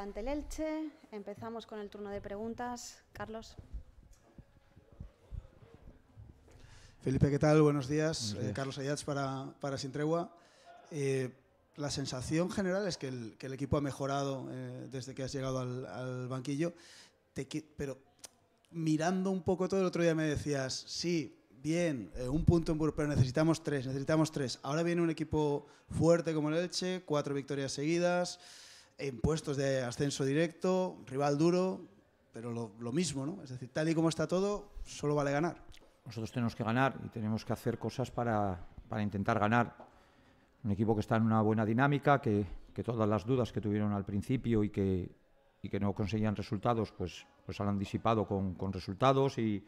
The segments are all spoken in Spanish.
Ante el Elche, empezamos con el turno de preguntas. Carlos. Felipe, ¿qué tal? Buenos días. Eh, Carlos Ayats para, para Sin Tregua. Eh, la sensación general es que el, que el equipo ha mejorado eh, desde que has llegado al, banquillo, pero mirando un poco todo el otro día me decías, sí, bien, un punto en Burgos, pero necesitamos tres, necesitamos tres. Ahora viene un equipo fuerte como el Elche, cuatro victorias seguidas, en puestos de ascenso directo, rival duro, pero lo, mismo, ¿no? Es decir, tal y como está todo, solo vale ganar. Nosotros tenemos que ganar y tenemos que hacer cosas para, intentar ganar. Un equipo que está en una buena dinámica, que, todas las dudas que tuvieron al principio y que, que no conseguían resultados, pues, pues han disipado con, resultados y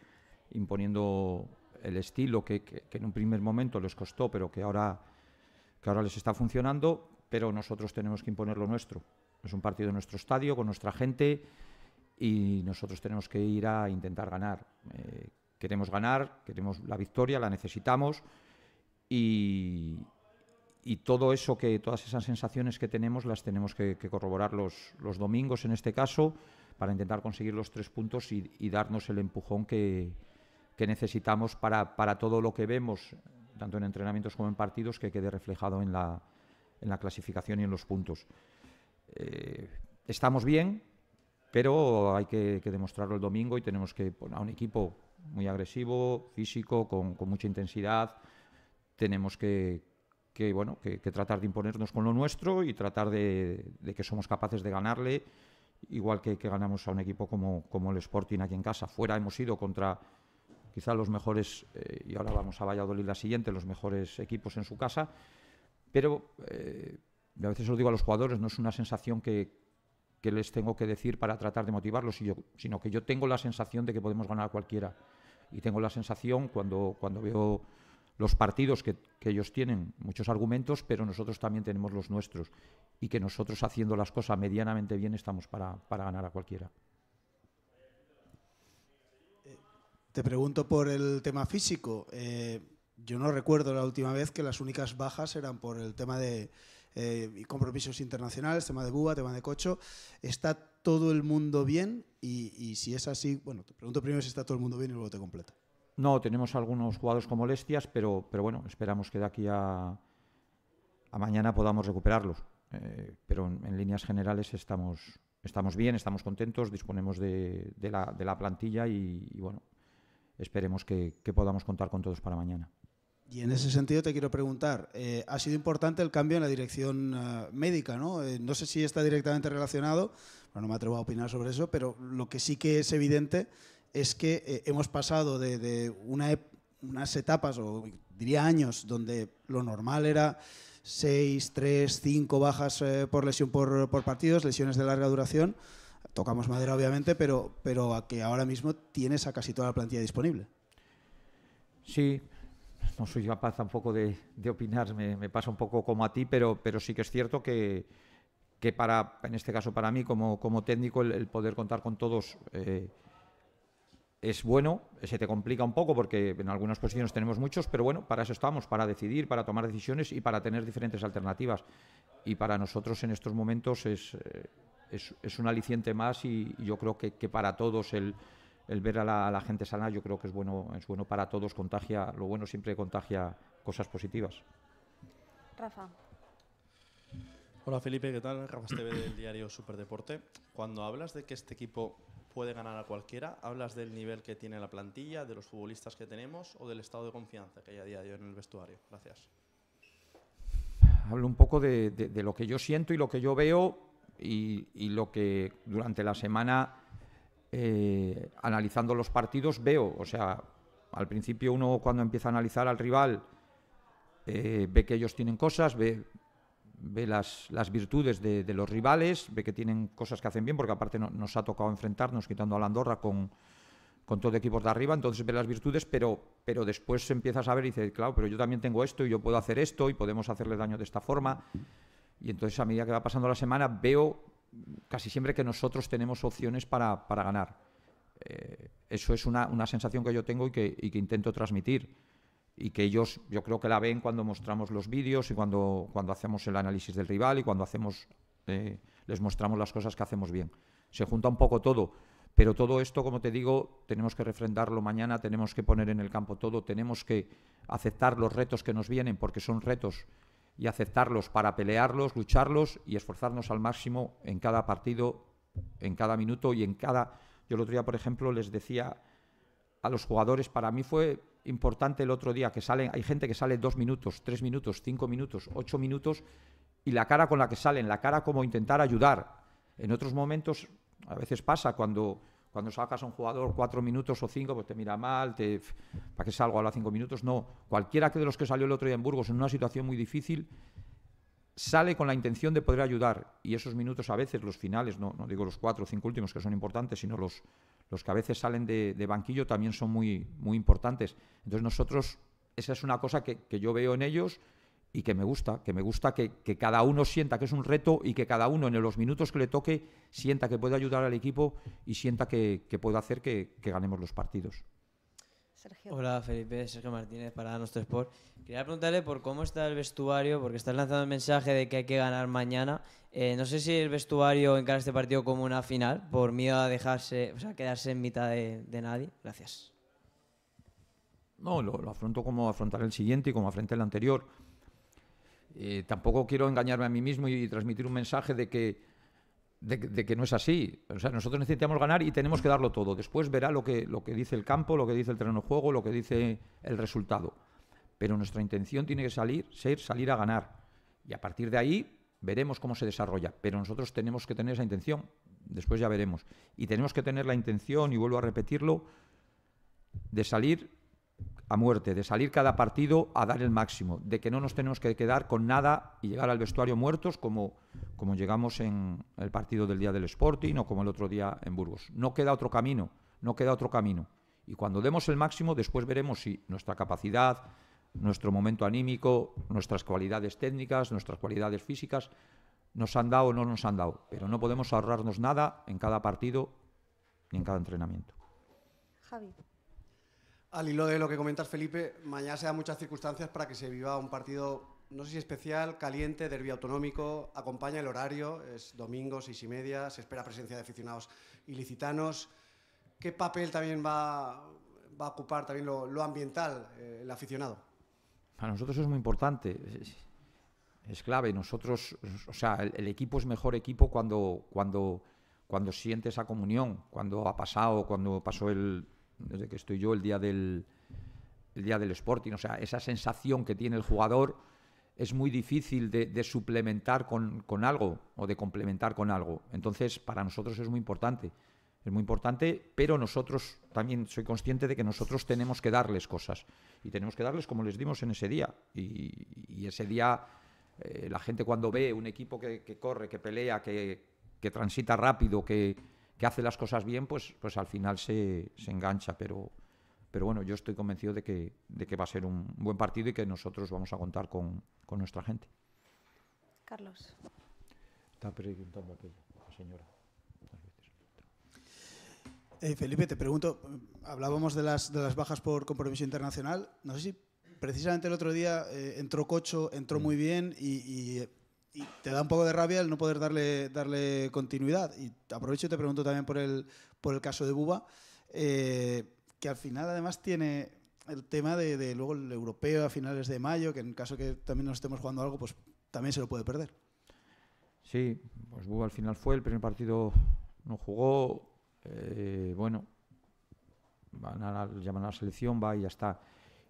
imponiendo el estilo que, en un primer momento les costó, pero que ahora, que ahora les está funcionando, pero nosotros tenemos que imponer lo nuestro. Es un partido en nuestro estadio, con nuestra gente, y nosotros tenemos que ir a intentar ganar. Eh, queremos ganar, queremos la victoria, la necesitamos, y, todo eso que, todas esas sensaciones que tenemos, las tenemos que, corroborar los, domingos en este caso, para intentar conseguir los tres puntos y, darnos el empujón que, necesitamos para, todo lo que vemos, tanto en entrenamientos como en partidos, que quede reflejado en la clasificación y en los puntos. Eh, estamos bien, pero hay que, demostrarlo el domingo y tenemos que poner a un equipo muy agresivo, físico, con, mucha intensidad. Tenemos que, bueno, que, tratar de imponernos con lo nuestro y tratar de, que somos capaces de ganarle, igual que, ganamos a un equipo como, como el Sporting aquí en casa. Fuera hemos ido contra quizá los mejores, eh, y ahora vamos a Valladolid la siguiente, los mejores equipos en su casa, pero eh, a veces lo digo a los jugadores, no es una sensación que, les tengo que decir para tratar de motivarlos, sino que yo tengo la sensación de que podemos ganar a cualquiera. Y tengo la sensación cuando, cuando veo los partidos que, ellos tienen muchos argumentos, pero nosotros también tenemos los nuestros. Y que nosotros haciendo las cosas medianamente bien estamos para, ganar a cualquiera. Eh, te pregunto por el tema físico. Eh, yo no recuerdo la última vez que las únicas bajas eran por el tema de, eh, y compromisos internacionales, tema de BUA, tema de Cocho. ¿Está todo el mundo bien? Y, si es así, bueno, te pregunto primero si está todo el mundo bien y luego te completo. No, tenemos algunos jugadores con molestias, pero, pero bueno, esperamos que de aquí a, mañana podamos recuperarlos. Eh, pero en, líneas generales estamos, estamos bien, estamos contentos, disponemos de, la, plantilla y, bueno, esperemos que podamos contar con todos para mañana. Y en ese sentido te quiero preguntar, eh, ha sido importante el cambio en la dirección eh, médica, ¿no? Eh, no sé si está directamente relacionado, no me atrevo a opinar sobre eso, pero lo que sí que es evidente es que hemos pasado de, una, unas etapas, o diría años, donde lo normal era seis, tres, cinco bajas por lesión por, partidos, lesiones de larga duración, tocamos madera obviamente, pero, pero a que ahora mismo tienes a casi toda la plantilla disponible. Sí, no soy capaz tampoco de, opinar, me, pasa un poco como a ti, pero, pero sí que es cierto que, que para, en este caso para mí como, como técnico, el, poder contar con todos eh, es bueno, se te complica un poco porque en algunas posiciones tenemos muchos, pero bueno, para eso estamos, para decidir, para tomar decisiones y para tener diferentes alternativas. Y para nosotros en estos momentos es, eh, es, es un aliciente más y, y yo creo que, que para todos el el ver a la, gente sana yo creo que es bueno, es bueno para todos, contagia, lo bueno siempre contagia cosas positivas. Rafa. Hola Felipe, ¿qué tal? Rafa Esteve del diario Superdeporte. Cuando hablas de que este equipo puede ganar a cualquiera, ¿hablas del nivel que tiene la plantilla, de los futbolistas que tenemos o del estado de confianza que hay a día de hoy en el vestuario? Gracias. Hablo un poco de, lo que yo siento y lo que yo veo y lo que durante la semana eh, analizando los partidos veo, o sea, al principio uno cuando empieza a analizar al rival eh, ve que ellos tienen cosas, ve, ve las, las virtudes de, los rivales, ve que tienen cosas que hacen bien, porque aparte nos ha tocado enfrentarnos quitando a la Andorra con, con todo equipos de arriba, entonces ve las virtudes, pero, pero después empieza a ver y dices, claro, pero yo también tengo esto y yo puedo hacer esto y podemos hacerle daño de esta forma. Y entonces a medida que va pasando la semana veo casi siempre que nosotros tenemos opciones para, ganar. Eh, eso es una, sensación que yo tengo y que, intento transmitir. Y que ellos, yo creo que la ven cuando mostramos los vídeos y cuando, hacemos el análisis del rival y cuando hacemos, eh, les mostramos las cosas que hacemos bien. Se junta un poco todo. Pero todo esto, como te digo, tenemos que refrendarlo mañana, tenemos que poner en el campo todo, tenemos que aceptar los retos que nos vienen, porque son retos y aceptarlos para pelearlos, lucharlos y esforzarnos al máximo en cada partido, en cada minuto y en cada... Yo el otro día, por ejemplo, les decía a los jugadores, para mí fue importante el otro día que salen, hay gente que sale dos minutos, tres minutos, cinco minutos, ocho minutos y la cara con la que salen, la cara como intentar ayudar. En otros momentos, a veces pasa cuando cuando sacas a un jugador cuatro minutos o cinco, pues te mira mal, te, ¿para qué salgo a los cinco minutos? No, cualquiera que de los que salió el otro día en Burgos en una situación muy difícil sale con la intención de poder ayudar y esos minutos a veces, los finales, no, no digo los cuatro o cinco últimos que son importantes, sino los, los que a veces salen de, banquillo también son muy, muy importantes. Entonces nosotros, esa es una cosa que, que yo veo en ellos y que me gusta, que me gusta que, que, cada uno sienta que es un reto y que cada uno en los minutos que le toque sienta que puede ayudar al equipo y sienta que, que puede hacer que, ganemos los partidos. Sergio. Hola Felipe, Sergio Martínez para Nuestro Sport. Quería preguntarle por cómo está el vestuario, porque estás lanzando el mensaje de que hay que ganar mañana. Eh, no sé si el vestuario encara este partido como una final, por miedo a dejarse, o sea, quedarse en mitad de, de nadie. Gracias. No, lo, lo afronto como afrontar el siguiente y como afrontar el anterior. Eh, tampoco quiero engañarme a mí mismo y, transmitir un mensaje de que, de, que no es así. O sea, nosotros necesitamos ganar y tenemos que darlo todo. Después verá lo que, lo que dice el campo, lo que dice el terreno de juego, lo que dice el resultado. Pero nuestra intención tiene que salir, ser salir a ganar. Y a partir de ahí veremos cómo se desarrolla. Pero nosotros tenemos que tener esa intención. Después ya veremos. Y tenemos que tener la intención, y vuelvo a repetirlo, de salir a muerte, de salir cada partido a dar el máximo, de que no nos tenemos que quedar con nada y llegar al vestuario muertos como, como llegamos en el partido del día del Sporting o como el otro día en Burgos. No queda otro camino, no queda otro camino. Y cuando demos el máximo, después veremos si nuestra capacidad, nuestro momento anímico, nuestras cualidades técnicas, nuestras cualidades físicas, nos han dado o no nos han dado. Pero no podemos ahorrarnos nada en cada partido ni en cada entrenamiento. Javi. Al hilo de lo que comentas, Felipe, mañana se dan muchas circunstancias para que se viva un partido, no sé si especial, caliente, derbi autonómico, acompaña el horario, es domingo, seis y media, se espera presencia de aficionados ilicitanos. ¿Qué papel también va, va a ocupar también lo, ambiental, eh, el aficionado? Para nosotros es muy importante, es, clave. Nosotros, o sea, el, equipo es mejor equipo cuando, cuando, cuando siente esa comunión, cuando ha pasado, cuando pasó el desde que estoy yo, el día del, día del Sporting. O sea, esa sensación que tiene el jugador es muy difícil de, suplementar con, algo o de complementar con algo. Entonces, para nosotros es muy importante. Es muy importante, pero nosotros también soy consciente de que nosotros tenemos que darles cosas. Y tenemos que darles como les dimos en ese día. Y, ese día, eh, la gente cuando ve un equipo que, corre, que pelea, que, que transita rápido, que, que hace las cosas bien, pues, pues al final se, engancha, pero, pero bueno, yo estoy convencido de que, de que va a ser un buen partido y que nosotros vamos a contar con, nuestra gente. Carlos. Está preguntando aquella señora. Eh, Felipe, te pregunto, hablábamos de las, de las bajas por compromiso internacional. No sé si precisamente el otro día eh, entró Cocho, entró mm. muy bien y y te da un poco de rabia el no poder darle, darle continuidad. Y aprovecho y te pregunto también por el, por el caso de Buba, eh, que al final además tiene el tema de, luego el europeo a finales de mayo, que en caso que también nos estemos jugando algo, pues también se lo puede perder. Sí, pues Buba al final fue, el primer partido no jugó, eh, bueno, van a llaman a la selección, va y ya está.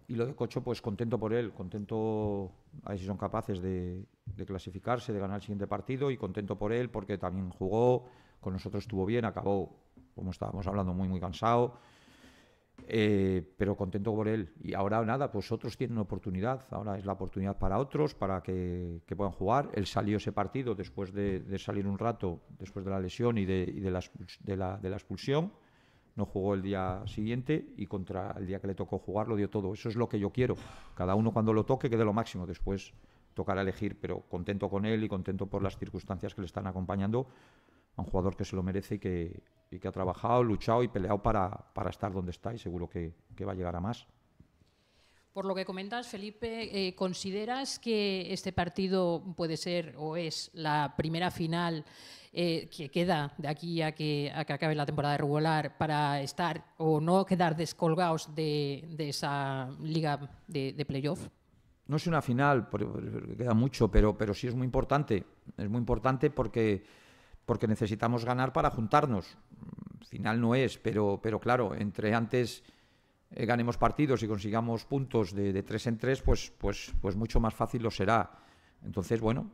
Y lo de Cocho, pues contento por él, contento a ver si son capaces de, clasificarse, de ganar el siguiente partido y contento por él porque también jugó, con nosotros estuvo bien, acabó, como estábamos hablando, muy, muy cansado. Eh, pero contento por él. Y ahora nada, pues otros tienen oportunidad, ahora es la oportunidad para otros, para que, puedan jugar. Él salió ese partido después de, salir un rato, después de la lesión y de, de, la, de la expulsión no jugó el día siguiente y contra el día que le tocó jugar lo dio todo. Eso es lo que yo quiero. Cada uno cuando lo toque quede lo máximo. Después tocará elegir, pero contento con él y contento por las circunstancias que le están acompañando a un jugador que se lo merece y que, que ha trabajado, luchado y peleado para, estar donde está y seguro que, que va a llegar a más. Por lo que comentas, Felipe, eh, ¿consideras que este partido puede ser o es la primera final eh, que queda de aquí a que, acabe la temporada regular para estar o no quedar descolgados de, esa liga de, de playoff? No es una final, queda mucho, pero, pero sí es muy importante. Es muy importante porque, porque necesitamos ganar para juntarnos. Final no es, pero, pero claro, entre antes eh, ganemos partidos y consigamos puntos de, tres en tres, pues, pues, pues mucho más fácil lo será. Entonces, bueno,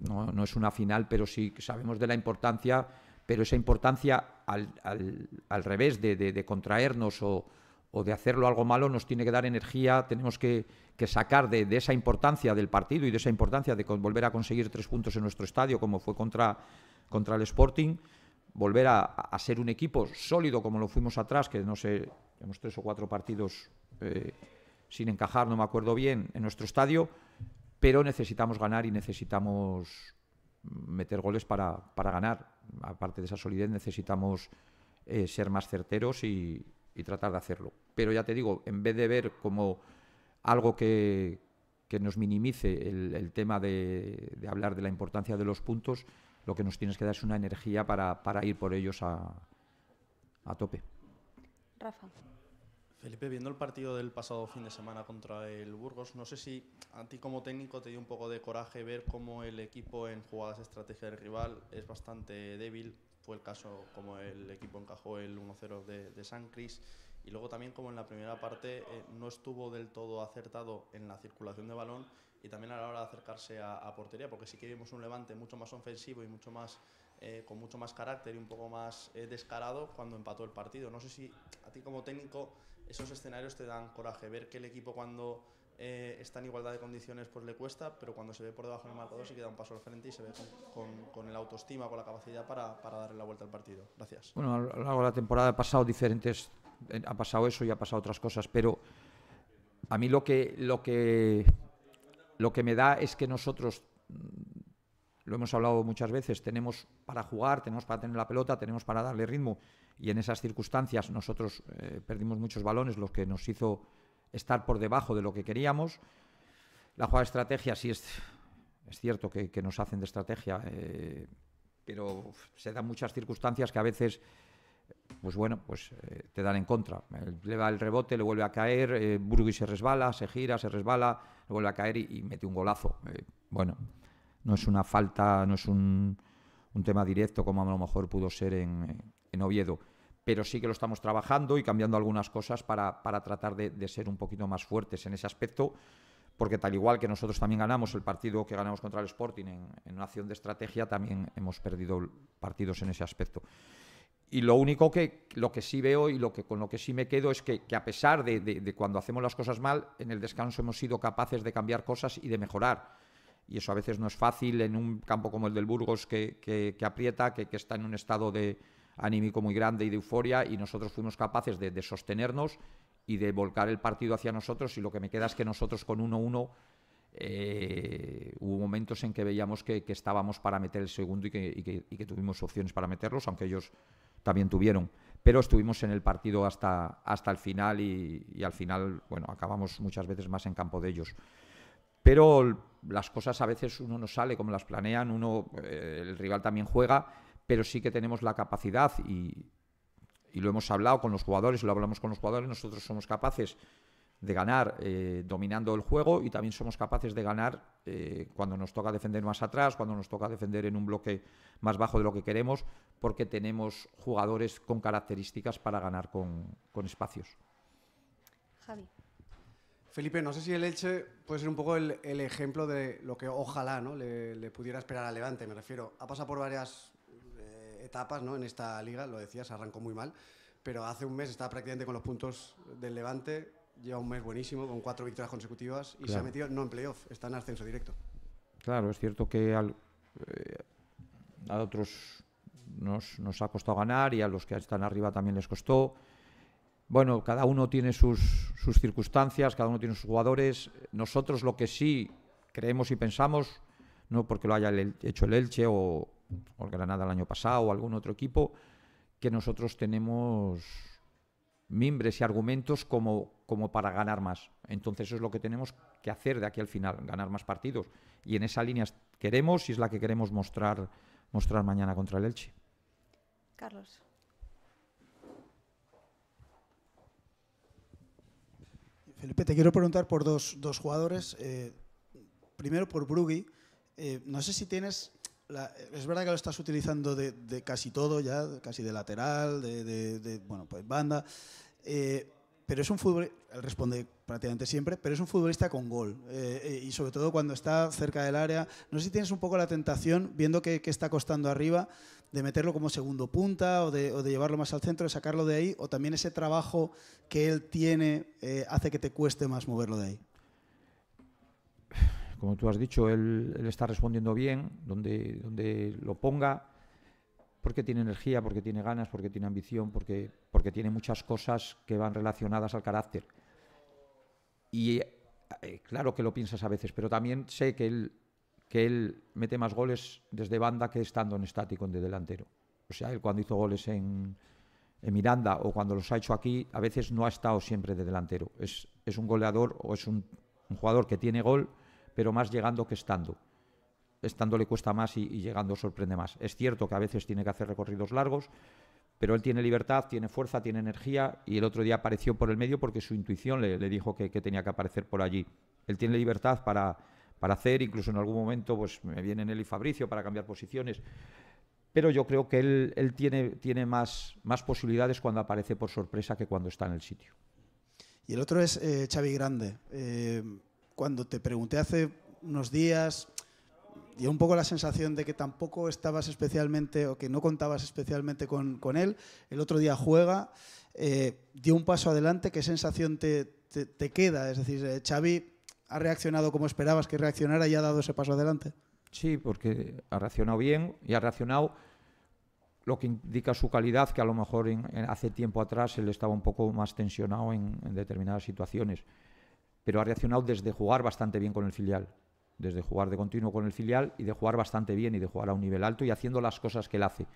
no, es una final, pero sí sabemos de la importancia, pero esa importancia al, revés de, contraernos o, de hacerlo algo malo nos tiene que dar energía, tenemos que, sacar de, esa importancia del partido y de esa importancia de volver a conseguir tres puntos en nuestro estadio, como fue contra, contra el Sporting volver a, ser un equipo sólido como lo fuimos atrás, que no sé, hemos tres o cuatro partidos eh, sin encajar, no me acuerdo bien, en nuestro estadio, pero necesitamos ganar y necesitamos meter goles para, ganar. Aparte de esa solidez, necesitamos eh, ser más certeros y, tratar de hacerlo. Pero ya te digo, en vez de ver como algo que, que nos minimice el, tema de hablar de la importancia de los puntos, lo que nos tienes que dar es una energía para, para ir por ellos a, a tope. Rafa. Felipe, viendo el partido del pasado fin de semana contra el Burgos, no sé si a ti como técnico te dio un poco de coraje ver cómo el equipo en jugadas de estrategia del rival es bastante débil. Fue el caso como el equipo encajó el 1-0 de, San Cris. Y luego también como en la primera parte eh, no estuvo del todo acertado en la circulación de balón y también a la hora de acercarse a, portería, porque sí que vimos un levante mucho más ofensivo y mucho más, eh, con mucho más carácter y un poco más eh, descarado cuando empató el partido. No sé si a ti como técnico esos escenarios te dan coraje, ver que el equipo cuando eh, está en igualdad de condiciones pues le cuesta, pero cuando se ve por debajo del marcador se queda un paso al frente y se ve con, con, con el autoestima, con la capacidad para, para, darle la vuelta al partido. Gracias. Bueno, a lo largo de la temporada ha pasado diferentes, ha pasado eso y ha pasado otras cosas, pero a mí lo que, lo que lo que me da es que nosotros, mm, lo hemos hablado muchas veces, tenemos para jugar, tenemos para tener la pelota, tenemos para darle ritmo y en esas circunstancias nosotros eh, perdimos muchos balones, lo que nos hizo estar por debajo de lo que queríamos. La jugada de estrategia sí es, es cierto que, nos hacen de estrategia, eh, pero se dan muchas circunstancias que a veces pues bueno, pues eh, te dan en contra. Le va el rebote, le vuelve a caer, eh, Burgui se resbala, se gira, se resbala, le vuelve a caer y, mete un golazo. Eh, bueno, no es una falta, no es un, tema directo como a lo mejor pudo ser en, Oviedo, pero sí que lo estamos trabajando y cambiando algunas cosas para, tratar de, ser un poquito más fuertes en ese aspecto, porque tal igual que nosotros también ganamos el partido que ganamos contra el Sporting en una acción de estrategia, también hemos perdido partidos en ese aspecto. Y lo único que, lo que sí veo y lo que, con lo que sí me quedo es que, que a pesar de, de, cuando hacemos las cosas mal, en el descanso hemos sido capaces de cambiar cosas y de mejorar. Y eso a veces no es fácil en un campo como el del Burgos que, que, aprieta, que, que está en un estado de anímico muy grande y de euforia, y nosotros fuimos capaces de, sostenernos y de volcar el partido hacia nosotros. Y lo que me queda es que nosotros con 1-1 eh, hubo momentos en que veíamos que, que estábamos para meter el segundo y que, y, que, y que, tuvimos opciones para meterlos, aunque ellos también tuvieron. Pero estuvimos en el partido hasta, hasta el final y, al final, bueno, acabamos muchas veces más en campo de ellos. Pero las cosas a veces uno no sale como las planean, uno, eh, el rival también juega, pero sí que tenemos la capacidad y, y lo hemos hablado con los jugadores, lo hablamos con los jugadores, nosotros somos capaces de ganar eh, dominando el juego y también somos capaces de ganar eh, cuando nos toca defender más atrás, cuando nos toca defender en un bloque más bajo de lo que queremos, porque tenemos jugadores con características para ganar con, espacios. Javi. Felipe, no sé si el Elche puede ser un poco el, ejemplo de lo que ojalá ¿no? le, pudiera esperar a Levante, me refiero. Ha pasado por varias eh, etapas en esta liga, lo decías, arrancó muy mal, pero hace un mes estaba prácticamente con los puntos del Levante, lleva un mes buenísimo con cuatro victorias consecutivas y se ha metido no en playoff, está en ascenso directo. Claro, es cierto que eh, a otros nos, ha costado ganar y a los que están arriba también les costó. Bueno, cada uno tiene sus, circunstancias, cada uno tiene sus jugadores. Nosotros lo que sí creemos y pensamos, no porque lo haya hecho el Elche o el Granada el año pasado o algún otro equipo, que nosotros tenemos mimbres y argumentos como, como para ganar más. Entonces eso es lo que tenemos que hacer de aquí al final, ganar más partidos. Y en esa línea queremos y es la que queremos mostrar, mostrar mañana contra el Elche. Carlos. Felipe, te quiero preguntar por dos, jugadores. Eh, primero por Brugui. Eh, no sé si tienes es verdad que lo estás utilizando de, casi todo ya, casi de lateral, de, bueno, pues banda. Eh, pero es un futbolista, responde prácticamente siempre, pero es un futbolista con gol. Eh, eh, y sobre todo cuando está cerca del área. No sé si tienes un poco la tentación, viendo que, está costando arriba, de meterlo como segundo punta o de, llevarlo más al centro, de sacarlo de ahí, o también ese trabajo que él tiene hace que te cueste más moverlo de ahí como tú has dicho, él, está respondiendo bien, donde, donde lo ponga, porque tiene energía, porque tiene ganas, porque tiene ambición, porque, porque tiene muchas cosas que van relacionadas al carácter. Y eh, eh, claro que lo piensas a veces, pero también sé que él, que él mete más goles desde banda que estando en estático en de delantero. O sea, él cuando hizo goles en, Miranda o cuando los ha hecho aquí, a veces no ha estado siempre de delantero. Es, un goleador o es un jugador que tiene gol pero más llegando que estando. Estando le cuesta más y, llegando sorprende más. Es cierto que a veces tiene que hacer recorridos largos, pero él tiene libertad, tiene fuerza, tiene energía y el otro día apareció por el medio porque su intuición le, dijo que, tenía que aparecer por allí. Él tiene libertad para, para hacer, incluso en algún momento pues me vienen él y Fabricio para cambiar posiciones, pero yo creo que él, tiene, tiene más, más posibilidades cuando aparece por sorpresa que cuando está en el sitio. Y el otro es eh, Xavi Grande. Eh, cuando te pregunté hace unos días, dio un poco la sensación de que tampoco estabas especialmente o que no contabas especialmente con, con él. El otro día juega, eh, dio un paso adelante. ¿Qué sensación te, te, queda? Es decir, eh, Xavi ha reaccionado como esperabas que reaccionara y ha dado ese paso adelante. Sí, porque ha reaccionado bien y ha reaccionado lo que indica su calidad, que a lo mejor hace tiempo atrás él estaba un poco más tensionado en determinadas situaciones pero ha reaccionado desde jugar bastante bien con el filial, desde jugar de continuo con el filial y de jugar bastante bien y de jugar a un nivel alto y haciendo las cosas que él hace.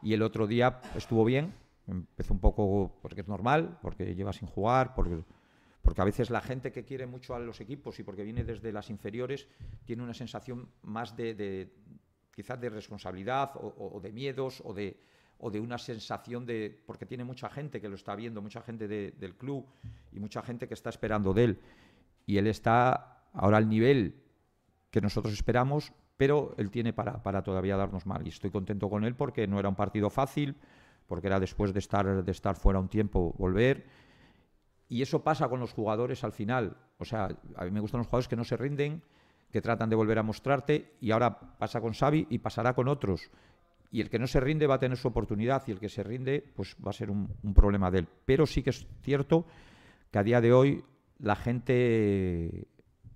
Y el otro día estuvo bien, empezó un poco porque es normal, porque lleva sin jugar, porque, porque a veces la gente que quiere mucho a los equipos y porque viene desde las inferiores tiene una sensación más de, quizás de responsabilidad o de miedos o de o de una sensación de, porque tiene mucha gente que lo está viendo, mucha gente del club y mucha gente que está esperando de él. Y él está ahora al nivel que nosotros esperamos, pero él tiene para, todavía darnos mal. Y estoy contento con él porque no era un partido fácil, porque era después de estar, de estar fuera un tiempo volver. Y eso pasa con los jugadores al final. O sea, a mí me gustan los jugadores que no se rinden, que tratan de volver a mostrarte, y ahora pasa con Xavi y pasará con otros y el que no se rinde va a tener su oportunidad y el que se rinde pues va a ser un, problema de él. Pero sí que es cierto que a día de hoy la gente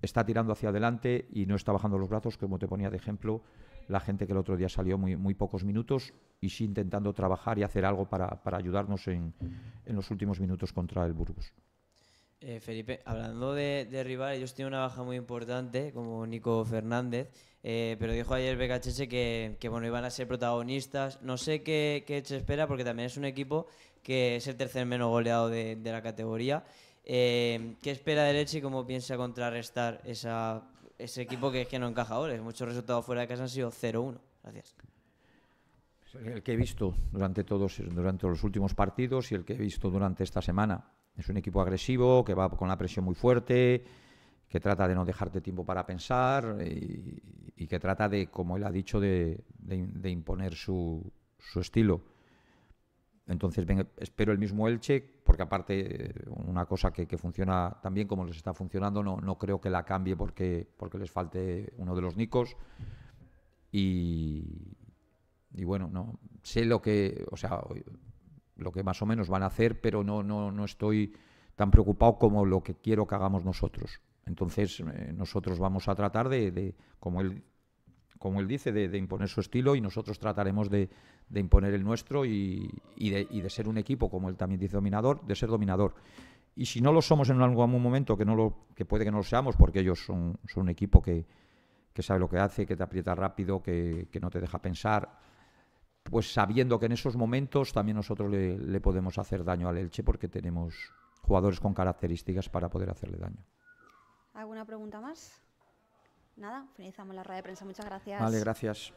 está tirando hacia adelante y no está bajando los brazos, como te ponía de ejemplo la gente que el otro día salió muy, muy pocos minutos y sí intentando trabajar y hacer algo para, ayudarnos en, en los últimos minutos contra el Burgos. Eh, Felipe, hablando de, de, ellos tienen una baja muy importante, como Nico Fernández, eh, pero dijo ayer BKHS que, bueno, iban a ser protagonistas. No sé qué, qué, se espera, porque también es un equipo que es el tercer menos goleado de, la categoría. Eh, ¿Qué espera de Eche y cómo piensa contrarrestar ese equipo que es que no encaja ahora? Muchos resultados fuera de casa han sido 0-1. Gracias. El que he visto durante, todos, durante los últimos partidos y el que he visto durante esta semana es un equipo agresivo, que va con la presión muy fuerte, que trata de no dejarte tiempo para pensar y, que trata de, como él ha dicho, de, imponer su, estilo. Entonces espero el mismo Elche, porque aparte eh, una cosa que, funciona también como les está funcionando, no, no, creo que la cambie porque, porque les falte uno de los nicos. Y, bueno, no sé lo que, o sea, lo que más o menos van a hacer, pero no, estoy tan preocupado como lo que quiero que hagamos nosotros. Entonces, eh, nosotros vamos a tratar de, como, él, como él dice, de, imponer su estilo y nosotros trataremos de, imponer el nuestro y, de, ser un equipo, como él también dice, dominador, de ser dominador. Y si no lo somos en algún momento, que, no lo, que puede que no lo seamos, porque ellos son, un equipo que, sabe lo que hace, que te aprieta rápido, que, que no te deja pensar, pues sabiendo que en esos momentos también nosotros le, podemos hacer daño al Elche porque tenemos jugadores con características para poder hacerle daño. ¿Alguna pregunta más? Nada, finalizamos la rueda de prensa. Muchas gracias. Vale, gracias.